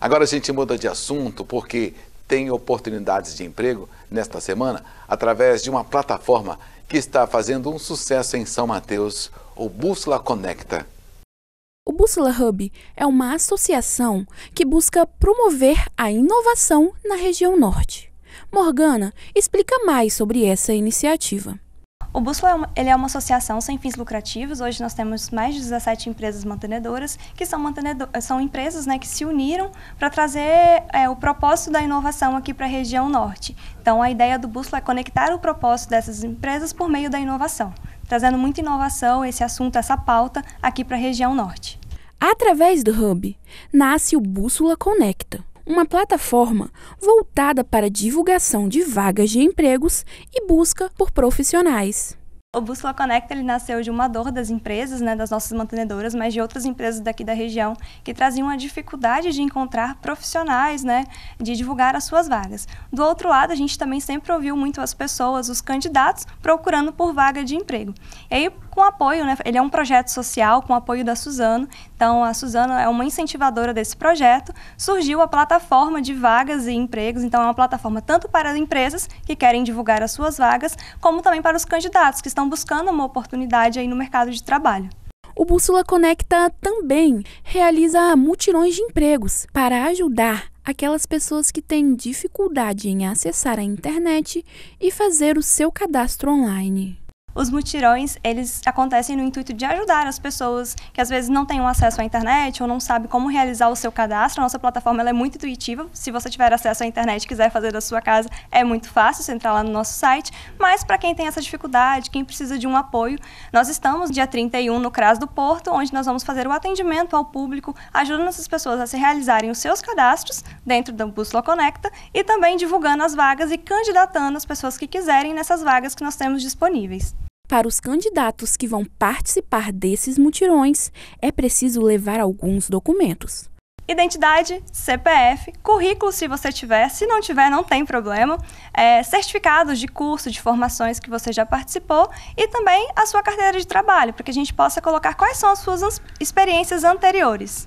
Agora a gente muda de assunto porque tem oportunidades de emprego nesta semana através de uma plataforma que está fazendo um sucesso em São Mateus, o Bússola Conecta. O Bússola Hub é uma associação que busca promover a inovação na região norte. Morgana explica mais sobre essa iniciativa. O Bússola é uma, ele é uma associação sem fins lucrativos. Hoje nós temos mais de 17 empresas mantenedoras, que são, mantenedor, são empresas né, que se uniram para trazer é, o propósito da inovação aqui para a região norte. Então, a ideia do Bússola é conectar o propósito dessas empresas por meio da inovação, trazendo muita inovação, esse assunto, essa pauta aqui para a região norte. Através do Hub, nasce o Bússola Conecta, uma plataforma voltada para divulgação de vagas de empregos e busca por profissionais. O Bússola Conecta ele nasceu de uma dor das empresas, né, das nossas mantenedoras, mas de outras empresas daqui da região que traziam a dificuldade de encontrar profissionais, né, de divulgar as suas vagas. Do outro lado, a gente também sempre ouviu muito as pessoas, os candidatos, procurando por vaga de emprego. E aí, com apoio, né? Ele é um projeto social com apoio da Suzano. Então, a Suzano é uma incentivadora desse projeto. Surgiu a plataforma de vagas e empregos. Então, é uma plataforma tanto para as empresas que querem divulgar as suas vagas, como também para os candidatos que estão buscando uma oportunidade aí no mercado de trabalho. O Bússola Conecta também realiza mutirões de empregos para ajudar aquelas pessoas que têm dificuldade em acessar a internet e fazer o seu cadastro online os mutirões, eles acontecem no intuito de ajudar as pessoas que às vezes não têm um acesso à internet ou não sabem como realizar o seu cadastro. A nossa plataforma é muito intuitiva. Se você tiver acesso à internet e quiser fazer da sua casa, é muito fácil, você entrar lá no nosso site. Mas para quem tem essa dificuldade, quem precisa de um apoio, nós estamos dia 31 no CRAS do Porto, onde nós vamos fazer o atendimento ao público, ajudando essas pessoas a se realizarem os seus cadastros dentro do Bússola Conecta e também divulgando as vagas e candidatando as pessoas que quiserem nessas vagas que nós temos disponíveis. Para os candidatos que vão participar desses mutirões, é preciso levar alguns documentos. Identidade, CPF, currículo se você tiver, se não tiver não tem problema, é, certificados de curso, de formações que você já participou e também a sua carteira de trabalho, para que a gente possa colocar quais são as suas experiências anteriores.